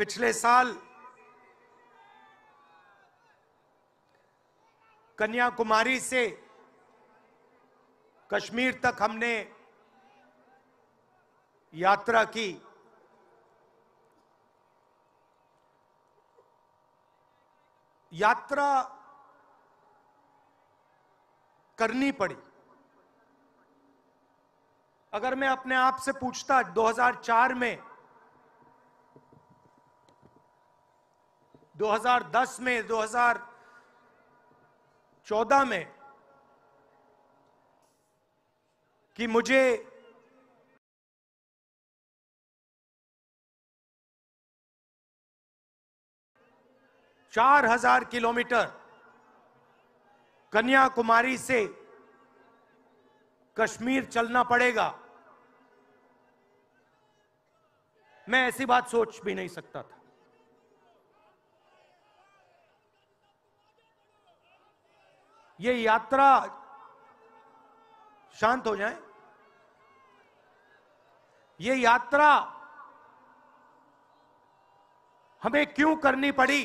पिछले साल कन्याकुमारी से कश्मीर तक हमने यात्रा की यात्रा करनी पड़ी अगर मैं अपने आप से पूछता 2004 में 2010 में 2014 में कि मुझे चार हजार किलोमीटर कन्याकुमारी से कश्मीर चलना पड़ेगा मैं ऐसी बात सोच भी नहीं सकता था ये यात्रा शांत हो जाए ये यात्रा हमें क्यों करनी पड़ी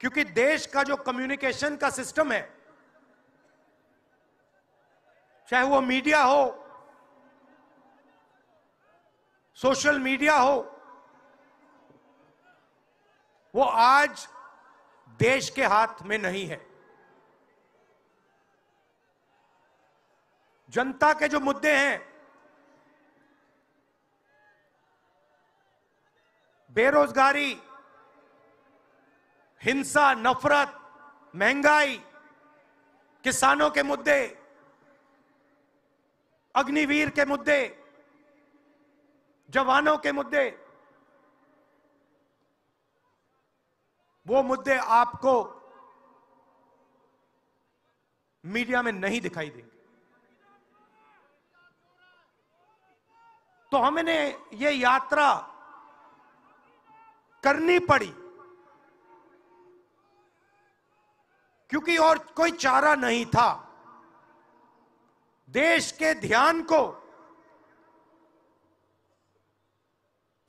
क्योंकि देश का जो कम्युनिकेशन का सिस्टम है चाहे वो मीडिया हो सोशल मीडिया हो वो आज देश के हाथ में नहीं है जनता के जो मुद्दे हैं बेरोजगारी हिंसा नफरत महंगाई किसानों के मुद्दे अग्निवीर के मुद्दे जवानों के मुद्दे वो मुद्दे आपको मीडिया में नहीं दिखाई देंगे तो हमने ये यात्रा करनी पड़ी क्योंकि और कोई चारा नहीं था देश के ध्यान को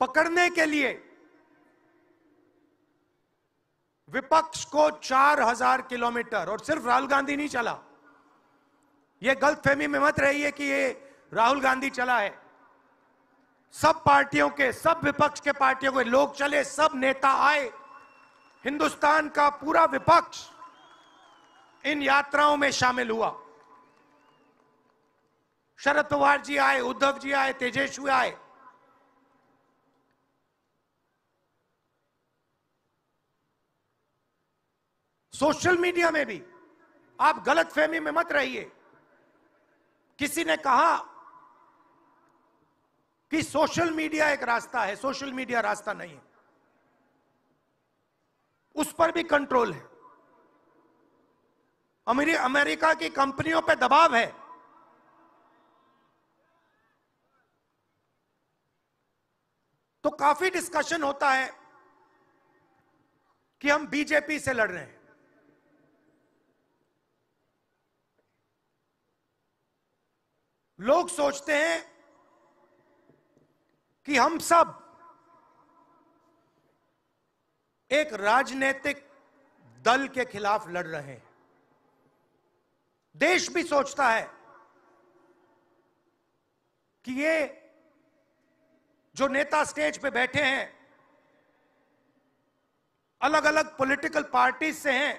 पकड़ने के लिए विपक्ष को 4000 किलोमीटर और सिर्फ राहुल गांधी नहीं चला यह गलत फहमी में मत रहिए कि ये राहुल गांधी चला है सब पार्टियों के सब विपक्ष के पार्टियों के लोग चले सब नेता आए हिंदुस्तान का पूरा विपक्ष इन यात्राओं में शामिल हुआ शरद पवार जी आए उद्धव जी आए तेजस्वी आए सोशल मीडिया में भी आप गलत फहमी में मत रहिए किसी ने कहा कि सोशल मीडिया एक रास्ता है सोशल मीडिया रास्ता नहीं है उस पर भी कंट्रोल है अमेरिका की कंपनियों पर दबाव है तो काफी डिस्कशन होता है कि हम बीजेपी से लड़ रहे हैं लोग सोचते हैं कि हम सब एक राजनीतिक दल के खिलाफ लड़ रहे हैं देश भी सोचता है कि ये जो नेता स्टेज पे बैठे हैं अलग अलग पॉलिटिकल पार्टीज से हैं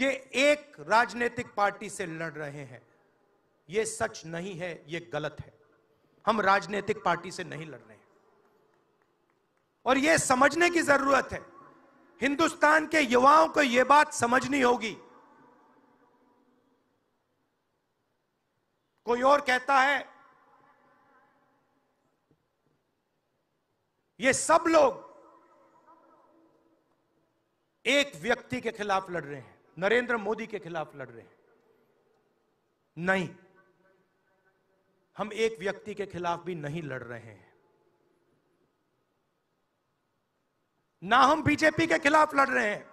ये एक राजनीतिक पार्टी से लड़ रहे हैं ये सच नहीं है ये गलत है हम राजनीतिक पार्टी से नहीं लड़ रहे हैं और ये समझने की जरूरत है हिंदुस्तान के युवाओं को यह बात समझनी होगी कोई और कहता है ये सब लोग एक व्यक्ति के खिलाफ लड़ रहे हैं नरेंद्र मोदी के खिलाफ लड़ रहे हैं नहीं हम एक व्यक्ति के खिलाफ भी नहीं लड़ रहे हैं ना हम बीजेपी के खिलाफ लड़ रहे हैं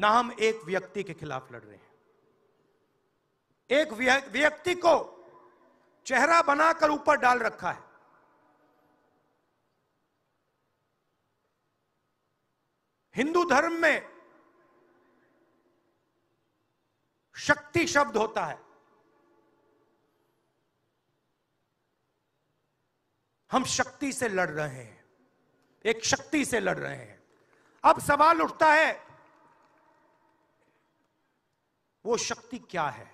ना हम एक व्यक्ति के खिलाफ लड़ रहे हैं एक व्यक्ति को चेहरा बनाकर ऊपर डाल रखा है हिंदू धर्म में शक्ति शब्द होता है हम शक्ति से लड़ रहे हैं एक शक्ति से लड़ रहे हैं अब सवाल उठता है वो शक्ति क्या है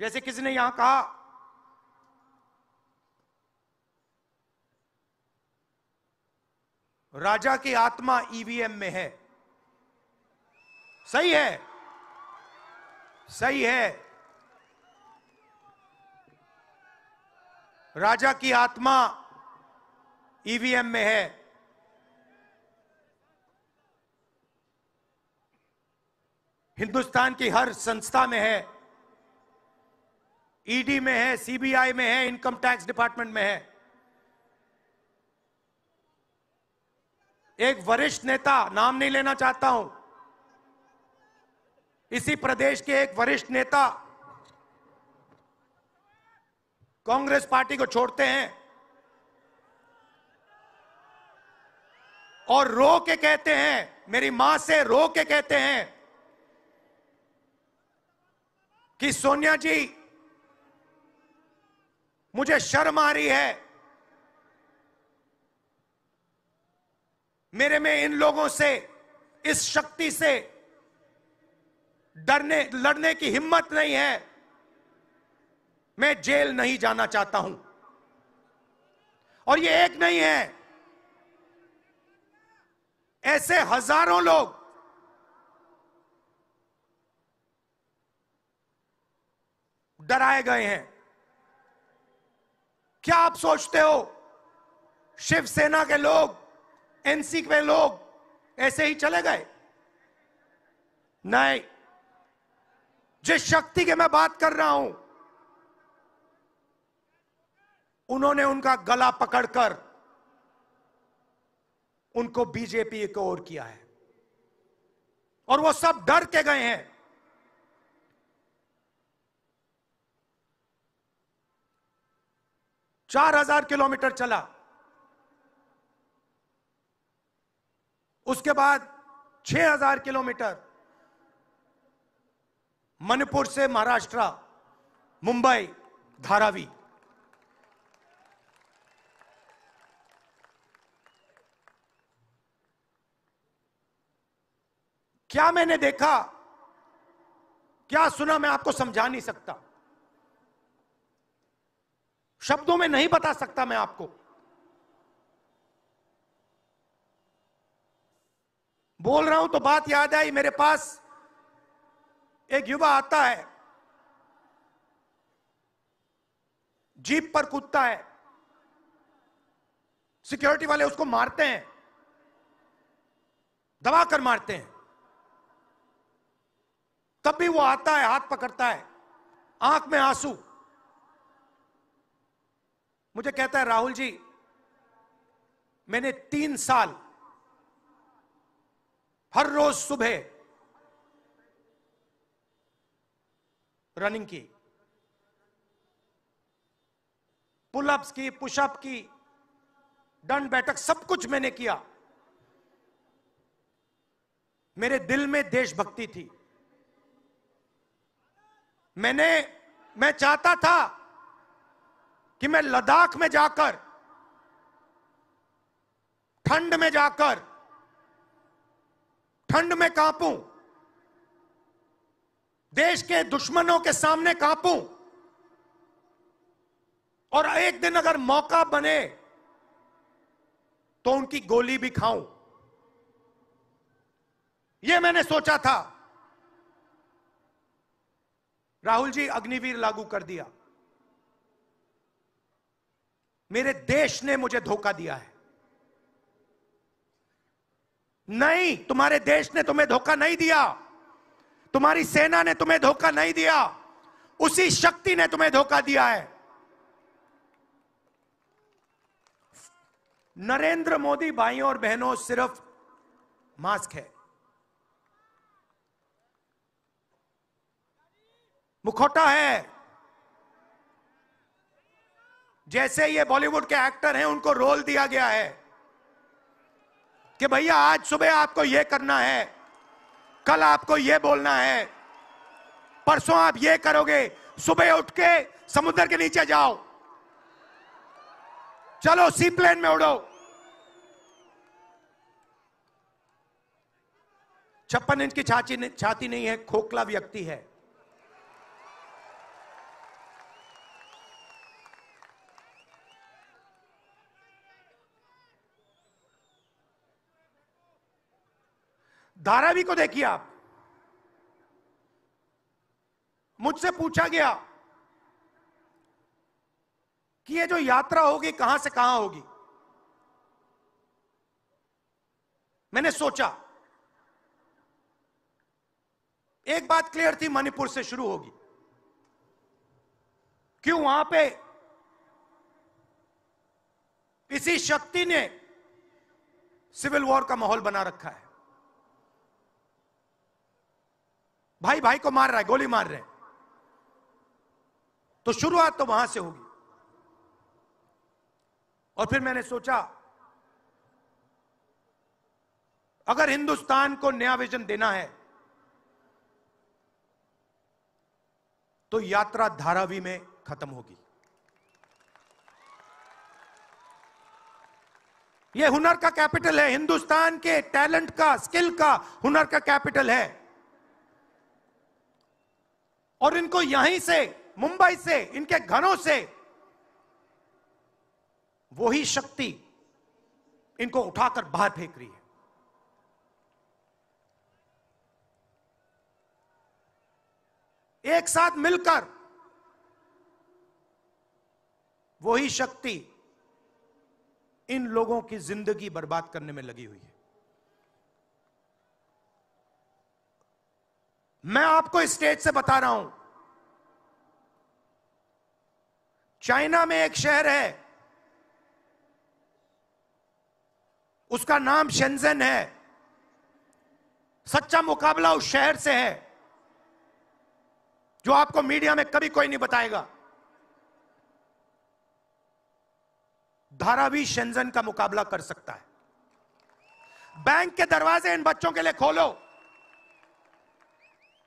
जैसे किसी ने यहां कहा राजा की आत्मा ईवीएम में है सही है सही है राजा की आत्मा ईवीएम में है हिंदुस्तान की हर संस्था में है ईडी में है सीबीआई में है इनकम टैक्स डिपार्टमेंट में है एक वरिष्ठ नेता नाम नहीं लेना चाहता हूं इसी प्रदेश के एक वरिष्ठ नेता कांग्रेस पार्टी को छोड़ते हैं और रो के कहते हैं मेरी मां से रो के कहते हैं कि सोनिया जी मुझे शर्म आ रही है मेरे में इन लोगों से इस शक्ति से डरने लड़ने की हिम्मत नहीं है मैं जेल नहीं जाना चाहता हूं और ये एक नहीं है ऐसे हजारों लोग डराए गए हैं क्या आप सोचते हो शिवसेना के लोग एनसी के लोग ऐसे ही चले गए नहीं जिस शक्ति की मैं बात कर रहा हूं उन्होंने उनका गला पकड़कर उनको बीजेपी को ओर किया है और वो सब डर के गए हैं चार हजार किलोमीटर चला उसके बाद 6000 किलोमीटर मणिपुर से महाराष्ट्र मुंबई धारावी क्या मैंने देखा क्या सुना मैं आपको समझा नहीं सकता शब्दों में नहीं बता सकता मैं आपको बोल रहा हूं तो बात याद आई मेरे पास एक युवा आता है जीप पर कूदता है सिक्योरिटी वाले उसको मारते हैं दबा कर मारते हैं तब भी वो आता है हाथ पकड़ता है आंख में आंसू मुझे कहता है राहुल जी मैंने तीन साल हर रोज सुबह रनिंग की पुलअप्स की पुशअप की दंड बैठक सब कुछ मैंने किया मेरे दिल में देशभक्ति थी मैंने मैं चाहता था कि मैं लद्दाख में जाकर ठंड में जाकर ठंड में कांपूं देश के दुश्मनों के सामने कांपूं और एक दिन अगर मौका बने तो उनकी गोली भी खाऊं यह मैंने सोचा था राहुल जी अग्निवीर लागू कर दिया मेरे देश ने मुझे धोखा दिया है नहीं तुम्हारे देश ने तुम्हें धोखा नहीं दिया तुम्हारी सेना ने तुम्हें धोखा नहीं दिया उसी शक्ति ने तुम्हें धोखा दिया है नरेंद्र मोदी भाइयों और बहनों सिर्फ मास्क है मुखौटा है जैसे ये बॉलीवुड के एक्टर हैं उनको रोल दिया गया है कि भैया आज सुबह आपको यह करना है कल आपको यह बोलना है परसों आप ये करोगे सुबह उठ के समुद्र के नीचे जाओ चलो सी प्लेन में उड़ो छप्पन इंच की छाती छाती नहीं है खोखला व्यक्ति है धारावी को देखिए आप मुझसे पूछा गया कि ये जो यात्रा होगी कहां से कहां होगी मैंने सोचा एक बात क्लियर थी मणिपुर से शुरू होगी क्यों वहां पे इसी शक्ति ने सिविल वॉर का माहौल बना रखा है भाई भाई को मार रहा है गोली मार रहे हैं तो शुरुआत तो वहां से होगी और फिर मैंने सोचा अगर हिंदुस्तान को नया विजन देना है तो यात्रा धारावी में खत्म होगी यह हुनर का कैपिटल है हिंदुस्तान के टैलेंट का स्किल का हुनर का कैपिटल है और इनको यहीं से मुंबई से इनके घरों से वही शक्ति इनको उठाकर बाहर फेंक रही है एक साथ मिलकर वही शक्ति इन लोगों की जिंदगी बर्बाद करने में लगी हुई है मैं आपको स्टेज से बता रहा हूं चाइना में एक शहर है उसका नाम शेंजन है सच्चा मुकाबला उस शहर से है जो आपको मीडिया में कभी कोई नहीं बताएगा धारावी शेंजन का मुकाबला कर सकता है बैंक के दरवाजे इन बच्चों के लिए खोलो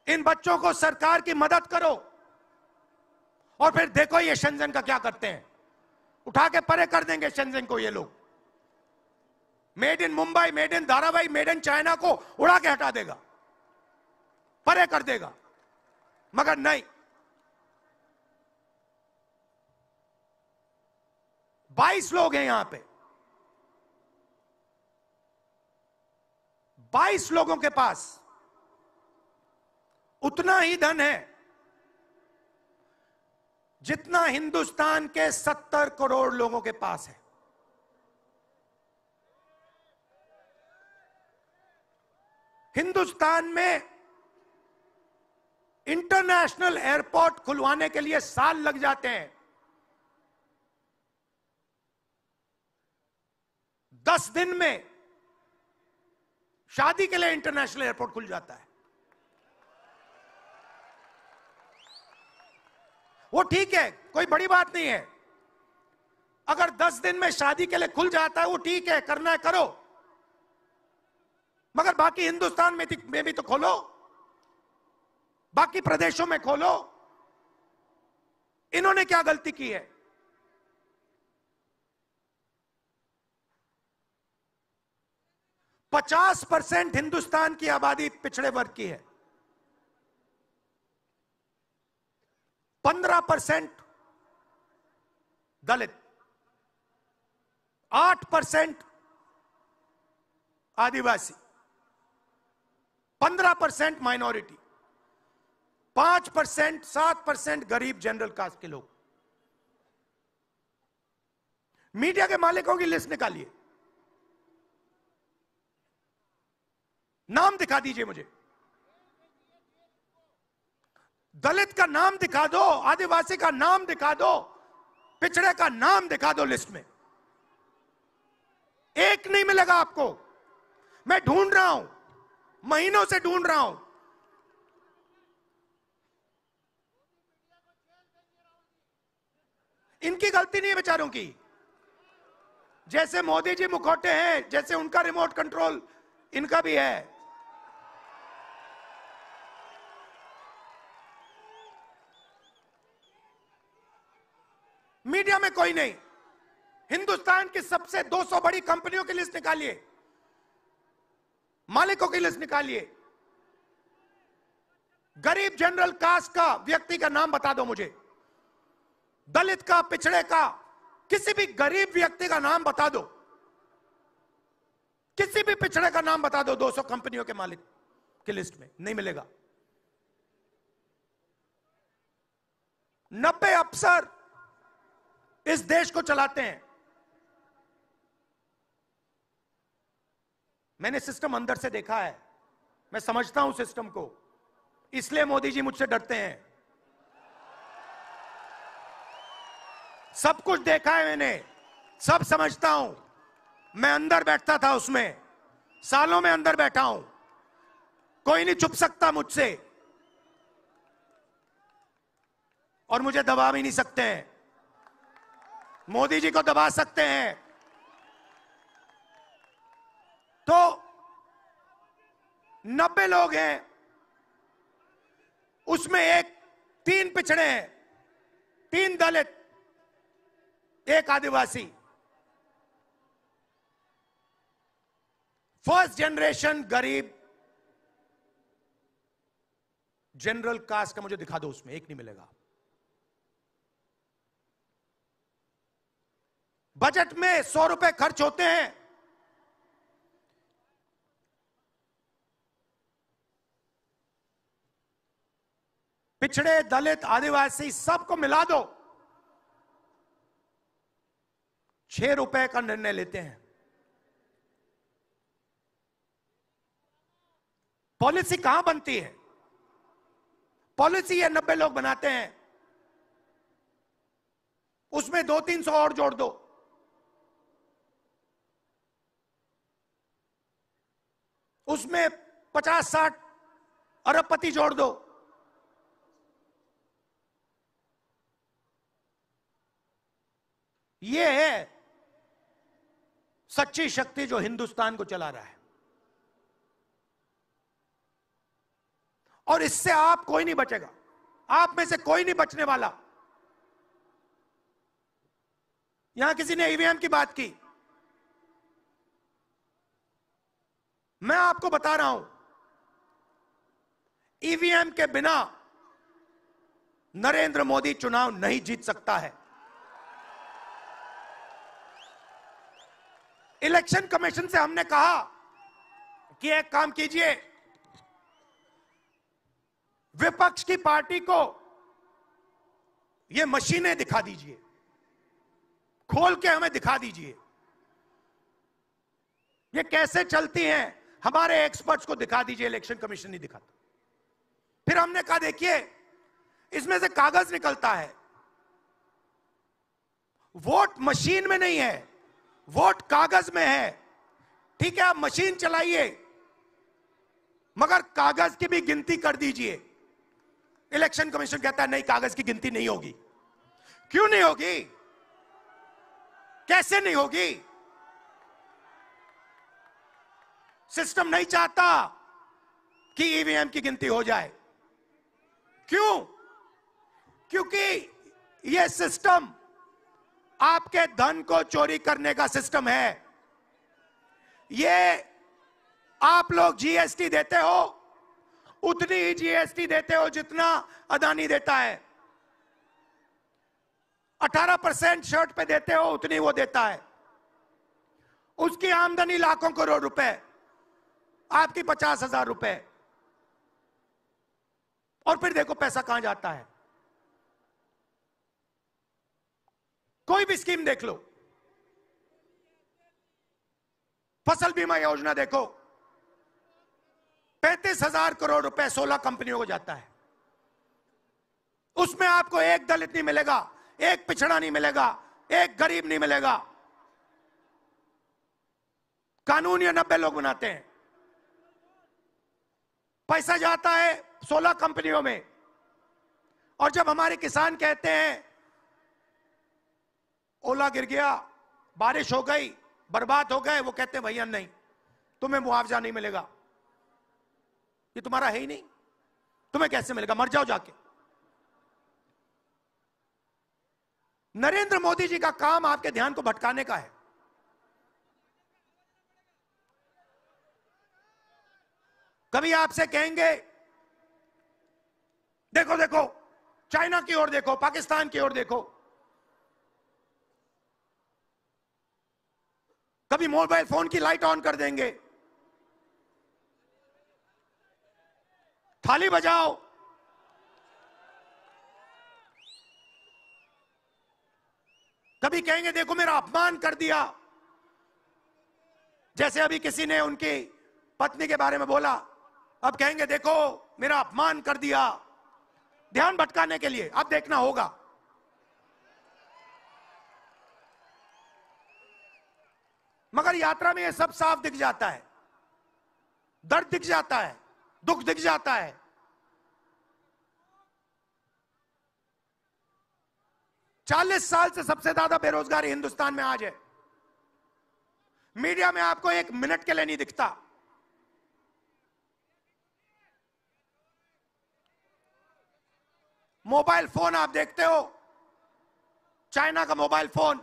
इन बच्चों को सरकार की मदद करो और फिर देखो ये शंजन का क्या करते हैं उठा के परे कर देंगे शंजन को ये लोग made in Mumbai made in Dharavi made in China को उड़ा के हटा देगा परे कर देगा मगर नहीं बाईस लोग हैं यहां पे बाईस लोगों के पास उतना ही धन है जितना हिंदुस्तान के सत्तर करोड़ लोगों के पास है हिंदुस्तान में इंटरनेशनल एयरपोर्ट खुलवाने के लिए साल लग जाते हैं दस दिन में शादी के लिए इंटरनेशनल एयरपोर्ट खुल जाता है वो ठीक है कोई बड़ी बात नहीं है अगर दस दिन में शादी के लिए खुल जाता है वो ठीक है करना है करो मगर बाकी हिंदुस्तान में, में भी तो खोलो बाकी प्रदेशों में खोलो इन्होंने क्या गलती की है पचास परसेंट हिंदुस्तान की आबादी पिछड़े वर्ग की है पंद्रह परसेंट दलित आठ परसेंट आदिवासी पंद्रह परसेंट माइनॉरिटी पांच परसेंट सात परसेंट गरीब जनरल कास्ट के लोग मीडिया के मालिकों की लिस्ट निकालिए नाम दिखा दीजिए मुझे दलित का नाम दिखा दो आदिवासी का नाम दिखा दो पिछड़े का नाम दिखा दो लिस्ट में एक नहीं मिलेगा आपको मैं ढूंढ रहा हूं महीनों से ढूंढ रहा हूं इनकी गलती नहीं है बेचारों की जैसे मोदी जी मुखौटे हैं जैसे उनका रिमोट कंट्रोल इनका भी है मीडिया में कोई नहीं हिंदुस्तान की सबसे 200 बड़ी कंपनियों की लिस्ट निकालिए मालिकों की लिस्ट निकालिए गरीब जनरल कास्ट का व्यक्ति का नाम बता दो मुझे दलित का पिछड़े का किसी भी गरीब व्यक्ति का नाम बता दो किसी भी पिछड़े का नाम बता दो 200 कंपनियों के मालिक की लिस्ट में नहीं मिलेगा नब्बे अफसर इस देश को चलाते हैं मैंने सिस्टम अंदर से देखा है मैं समझता हूं सिस्टम को इसलिए मोदी जी मुझसे डरते हैं सब कुछ देखा है मैंने सब समझता हूं मैं अंदर बैठता था उसमें सालों में अंदर बैठा हूं कोई नहीं छुप सकता मुझसे और मुझे दबा भी नहीं सकते हैं मोदी जी को दबा सकते हैं तो नब्बे लोग हैं उसमें एक तीन पिछड़े हैं तीन दलित एक आदिवासी फर्स्ट जनरेशन गरीब जनरल कास्ट का मुझे दिखा दो उसमें एक नहीं मिलेगा बजट में सौ रुपए खर्च होते हैं पिछड़े दलित आदिवासी सबको मिला दो छह रुपए का निर्णय लेते हैं पॉलिसी कहां बनती है पॉलिसी ये नब्बे लोग बनाते हैं उसमें दो तीन सौ और जोड़ दो उसमें पचास साठ अरबपति जोड़ दो ये है सच्ची शक्ति जो हिंदुस्तान को चला रहा है और इससे आप कोई नहीं बचेगा आप में से कोई नहीं बचने वाला यहां किसी ने ईवीएम की बात की मैं आपको बता रहा हूं ईवीएम e के बिना नरेंद्र मोदी चुनाव नहीं जीत सकता है इलेक्शन कमीशन से हमने कहा कि एक काम कीजिए विपक्ष की पार्टी को ये मशीनें दिखा दीजिए खोल के हमें दिखा दीजिए ये कैसे चलती हैं हमारे एक्सपर्ट्स को दिखा दीजिए इलेक्शन कमीशन नहीं दिखाता फिर हमने कहा देखिए इसमें से कागज निकलता है वोट मशीन में नहीं है वोट कागज में है ठीक है आप मशीन चलाइए मगर कागज की भी गिनती कर दीजिए इलेक्शन कमीशन कहता है नहीं कागज की गिनती नहीं होगी क्यों नहीं होगी कैसे नहीं होगी सिस्टम नहीं चाहता कि ईवीएम की गिनती हो जाए क्यों क्योंकि यह सिस्टम आपके धन को चोरी करने का सिस्टम है ये आप लोग जीएसटी देते हो उतनी ही जीएसटी देते हो जितना अदानी देता है 18 परसेंट शर्ट पे देते हो उतनी वो देता है उसकी आमदनी लाखों करोड़ रुपए आपकी पचास हजार रुपए और फिर देखो पैसा कहां जाता है कोई भी स्कीम देख लो फसल बीमा योजना देखो पैंतीस हजार करोड़ रुपए सोलह कंपनियों को जाता है उसमें आपको एक दलित नहीं मिलेगा एक पिछड़ा नहीं मिलेगा एक गरीब नहीं मिलेगा कानून ये नब्बे लोग बनाते हैं पैसा जाता है सोलह कंपनियों में और जब हमारे किसान कहते हैं ओला गिर गया बारिश हो गई बर्बाद हो गए वो कहते हैं भैया नहीं तुम्हें मुआवजा नहीं मिलेगा ये तुम्हारा है ही नहीं तुम्हें कैसे मिलेगा मर जाओ जाके नरेंद्र मोदी जी का काम आपके ध्यान को भटकाने का है कभी आपसे कहेंगे देखो देखो चाइना की ओर देखो पाकिस्तान की ओर देखो कभी मोबाइल फोन की लाइट ऑन कर देंगे थाली बजाओ कभी कहेंगे देखो मेरा अपमान कर दिया जैसे अभी किसी ने उनकी पत्नी के बारे में बोला अब कहेंगे देखो मेरा अपमान कर दिया ध्यान भटकाने के लिए अब देखना होगा मगर यात्रा में यह सब साफ दिख जाता है दर्द दिख जाता है दुख दिख जाता है चालीस साल से सबसे ज्यादा बेरोजगारी हिंदुस्तान में आज है मीडिया में आपको एक मिनट के लिए नहीं दिखता मोबाइल फोन आप देखते हो चाइना का मोबाइल फोन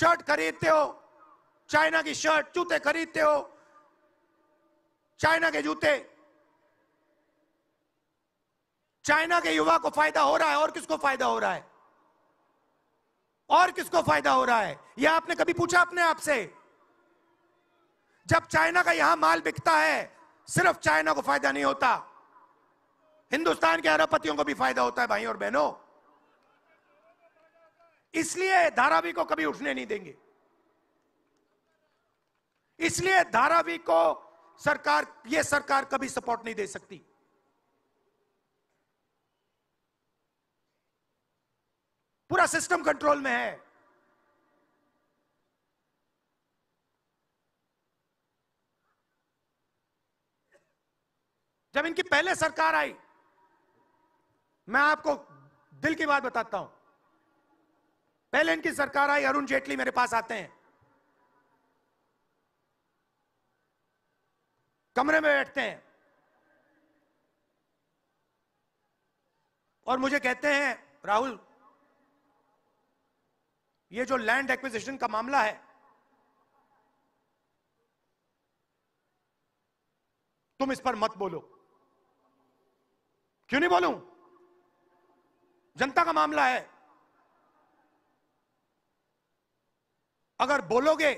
शर्ट खरीदते हो चाइना की शर्ट जूते खरीदते हो चाइना के जूते चाइना के युवा को फायदा हो रहा है और किसको फायदा हो रहा है और किसको फायदा हो रहा है यह आपने कभी पूछा अपने आप से जब चाइना का यहां माल बिकता है सिर्फ चाइना को फायदा नहीं होता हिंदुस्तान के अरबपतियों को भी फायदा होता है भाई और बहनों इसलिए धारावी को कभी उठने नहीं देंगे इसलिए धारावी को सरकार यह सरकार कभी सपोर्ट नहीं दे सकती पूरा सिस्टम कंट्रोल में है जब इनकी पहले सरकार आई मैं आपको दिल की बात बताता हूं पहले इनकी सरकार आई अरुण जेटली मेरे पास आते हैं कमरे में बैठते हैं और मुझे कहते हैं राहुल ये जो लैंड एक्विजिशन का मामला है तुम इस पर मत बोलो क्यों नहीं बोलूं जनता का मामला है अगर बोलोगे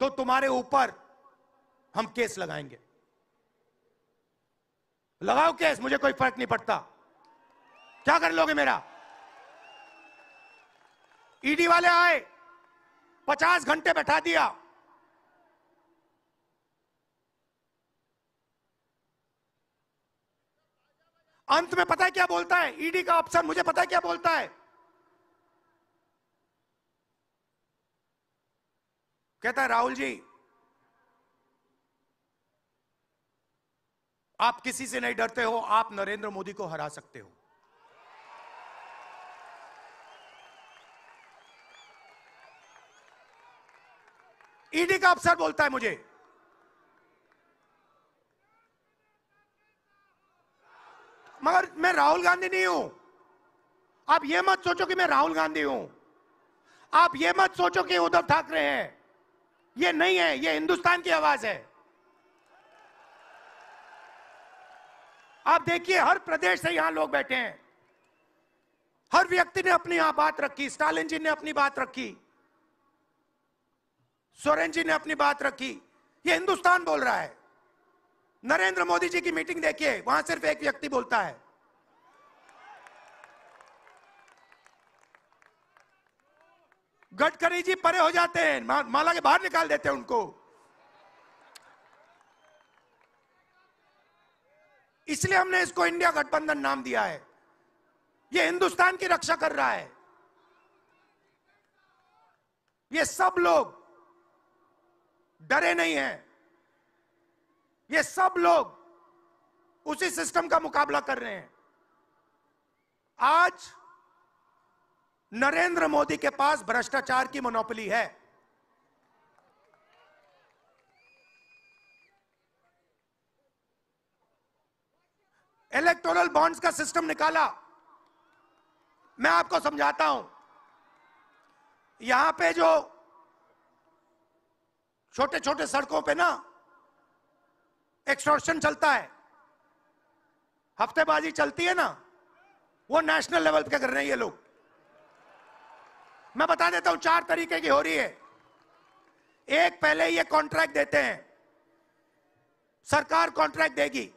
तो तुम्हारे ऊपर हम केस लगाएंगे लगाओ केस मुझे कोई फर्क नहीं पड़ता क्या कर लोगे मेरा ईडी वाले आए पचास घंटे बैठा दिया अंत में पता है क्या बोलता है ईडी e का अफसर मुझे पता है क्या बोलता है कहता है राहुल जी आप किसी से नहीं डरते हो आप नरेंद्र मोदी को हरा सकते हो ईडी e का अफसर बोलता है मुझे मगर मैं राहुल गांधी नहीं हूं आप यह मत सोचो कि मैं राहुल गांधी हूं आप ये मत सोचो कि उद्धव ठाकरे हैं ये नहीं है ये हिंदुस्तान की आवाज है आप देखिए हर प्रदेश से यहां लोग बैठे हैं हर व्यक्ति ने अपनी यहां बात रखी स्टालिन जी ने अपनी बात रखी सोरेन जी ने अपनी बात रखी ये हिंदुस्तान बोल रहा है नरेंद्र मोदी जी की मीटिंग देखिए वहां सिर्फ एक व्यक्ति बोलता है गडकरी जी परे हो जाते हैं माला के बाहर निकाल देते हैं उनको इसलिए हमने इसको इंडिया गठबंधन नाम दिया है यह हिंदुस्तान की रक्षा कर रहा है ये सब लोग डरे नहीं हैं ये सब लोग उसी सिस्टम का मुकाबला कर रहे हैं आज नरेंद्र मोदी के पास भ्रष्टाचार की मोनोपली है इलेक्टोरल बॉन्ड्स का सिस्टम निकाला मैं आपको समझाता हूं यहां पे जो छोटे छोटे सड़कों पे ना एक्सटॉर्शन चलता है हफ्तेबाजी चलती है ना वो नेशनल लेवल पे कर रहे हैं ये लोग मैं बता देता हूं चार तरीके की हो रही है एक पहले ये कॉन्ट्रैक्ट देते हैं सरकार कॉन्ट्रैक्ट देगी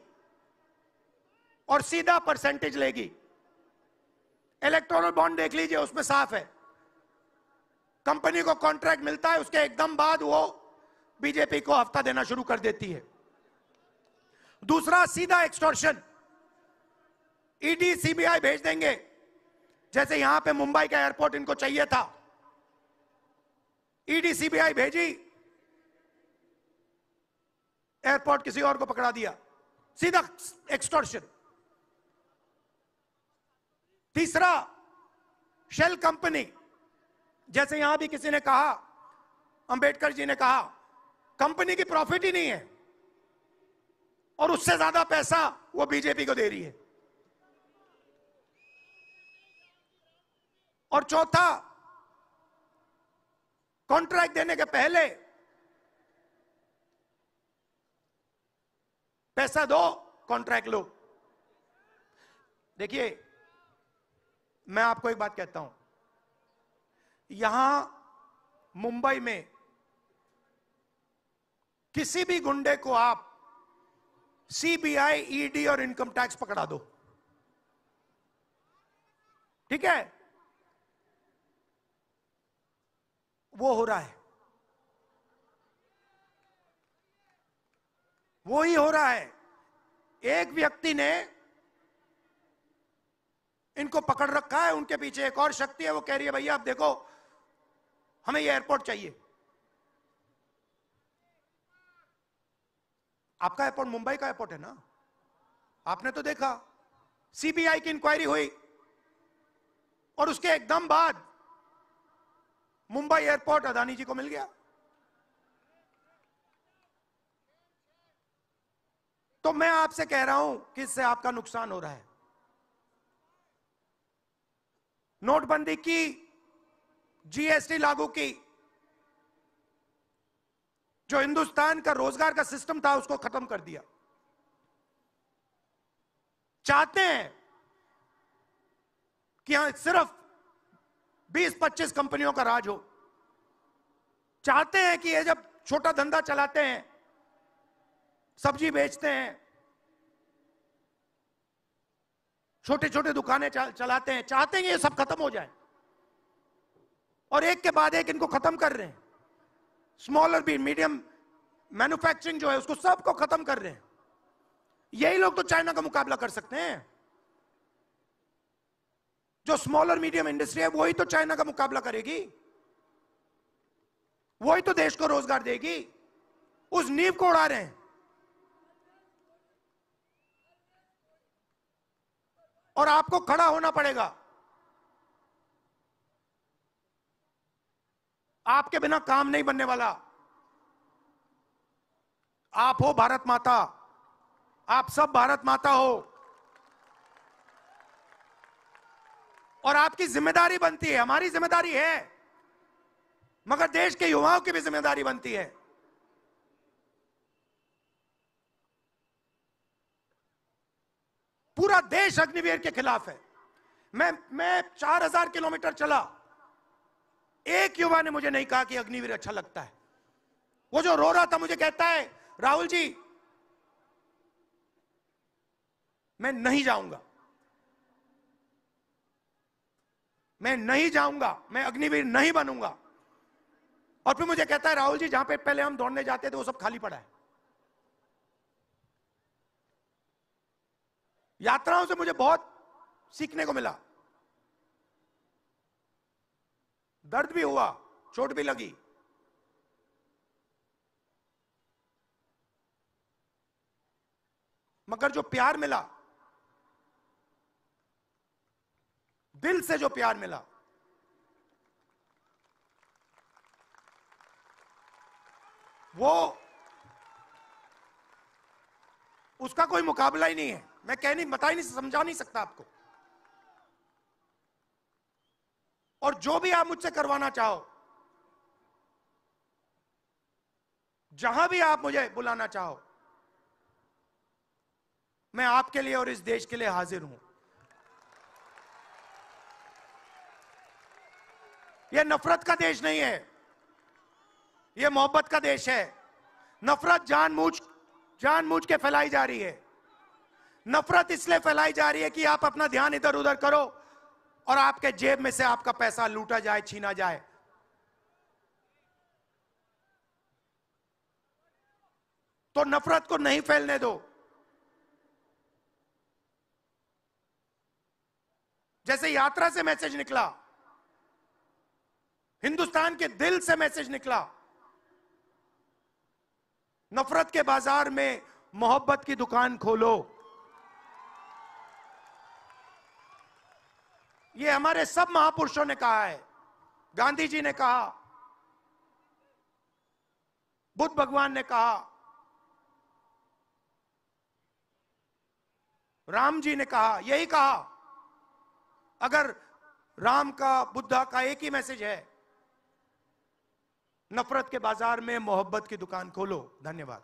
और सीधा परसेंटेज लेगी इलेक्ट्रॉनल बॉन्ड देख लीजिए उसमें साफ है कंपनी को कॉन्ट्रैक्ट मिलता है उसके एकदम बाद वो बीजेपी को हफ्ता देना शुरू कर देती है दूसरा सीधा एक्सटॉर्शन ईडी सीबीआई भेज देंगे जैसे यहां पे मुंबई का एयरपोर्ट इनको चाहिए था ईडी e सीबीआई भेजी एयरपोर्ट किसी और को पकड़ा दिया सीधा एक्सटॉर्शन तीसरा शेल कंपनी जैसे यहां भी किसी ने कहा अंबेडकर जी ने कहा कंपनी की प्रॉफिट ही नहीं है और उससे ज्यादा पैसा वो बीजेपी को दे रही है और चौथा कॉन्ट्रैक्ट देने के पहले पैसा दो कॉन्ट्रैक्ट लो देखिए मैं आपको एक बात कहता हूं यहां मुंबई में किसी भी गुंडे को आप सीबीआई ईडी e और इनकम टैक्स पकड़ा दो ठीक है वो हो रहा है वो ही हो रहा है एक व्यक्ति ने इनको पकड़ रखा है उनके पीछे एक और शक्ति है वो कह रही है भैया आप देखो हमें ये एयरपोर्ट चाहिए आपका एयरपोर्ट मुंबई का एयरपोर्ट है ना आपने तो देखा सीबीआई की इंक्वायरी हुई और उसके एकदम बाद मुंबई एयरपोर्ट अदानी जी को मिल गया तो मैं आपसे कह रहा हूं कि इससे आपका नुकसान हो रहा है नोटबंदी की जीएसटी लागू की जो हिंदुस्तान का रोजगार का सिस्टम था उसको खत्म कर दिया चाहते हैं कि यहां सिर्फ 20-25 कंपनियों का राज हो चाहते हैं कि ये जब छोटा धंधा चलाते हैं सब्जी बेचते हैं छोटे छोटे दुकानें चलाते हैं चाहते हैं ये सब खत्म हो जाए और एक के बाद एक इनको खत्म कर रहे हैं स्मॉलर भी मीडियम मैन्युफैक्चरिंग जो है उसको सबको खत्म कर रहे हैं यही लोग तो चाइना का मुकाबला कर सकते हैं जो स्मॉलर मीडियम इंडस्ट्री है वही तो चाइना का मुकाबला करेगी वही तो देश को रोजगार देगी उस नींव को उड़ा रहे हैं और आपको खड़ा होना पड़ेगा आपके बिना काम नहीं बनने वाला आप हो भारत माता आप सब भारत माता हो और आपकी जिम्मेदारी बनती है हमारी जिम्मेदारी है मगर देश के युवाओं की भी जिम्मेदारी बनती है पूरा देश अग्निवीर के खिलाफ है मैं मैं 4000 किलोमीटर चला एक युवा ने मुझे नहीं कहा कि अग्निवीर अच्छा लगता है वो जो रो रहा था मुझे कहता है राहुल जी मैं नहीं जाऊंगा मैं नहीं जाऊंगा मैं अग्निवीर नहीं बनूंगा और फिर मुझे कहता है राहुल जी जहां पे पहले हम दौड़ने जाते थे वो सब खाली पड़ा है यात्राओं से मुझे बहुत सीखने को मिला दर्द भी हुआ चोट भी लगी मगर जो प्यार मिला दिल से जो प्यार मिला वो उसका कोई मुकाबला ही नहीं है मैं कह नहीं बता ही नहीं समझा नहीं सकता आपको और जो भी आप मुझसे करवाना चाहो जहां भी आप मुझे बुलाना चाहो मैं आपके लिए और इस देश के लिए हाजिर हूं यह नफरत का देश नहीं है यह मोहब्बत का देश है नफरत जान जान जानबूझ के फैलाई जा रही है नफरत इसलिए फैलाई जा रही है कि आप अपना ध्यान इधर उधर करो और आपके जेब में से आपका पैसा लूटा जाए छीना जाए तो नफरत को नहीं फैलने दो जैसे यात्रा से मैसेज निकला हिंदुस्तान के दिल से मैसेज निकला नफरत के बाजार में मोहब्बत की दुकान खोलो ये हमारे सब महापुरुषों ने कहा है गांधी जी ने कहा बुद्ध भगवान ने कहा राम जी ने कहा यही कहा अगर राम का बुद्धा का एक ही मैसेज है नफरत के बाजार में मोहब्बत की दुकान खोलो धन्यवाद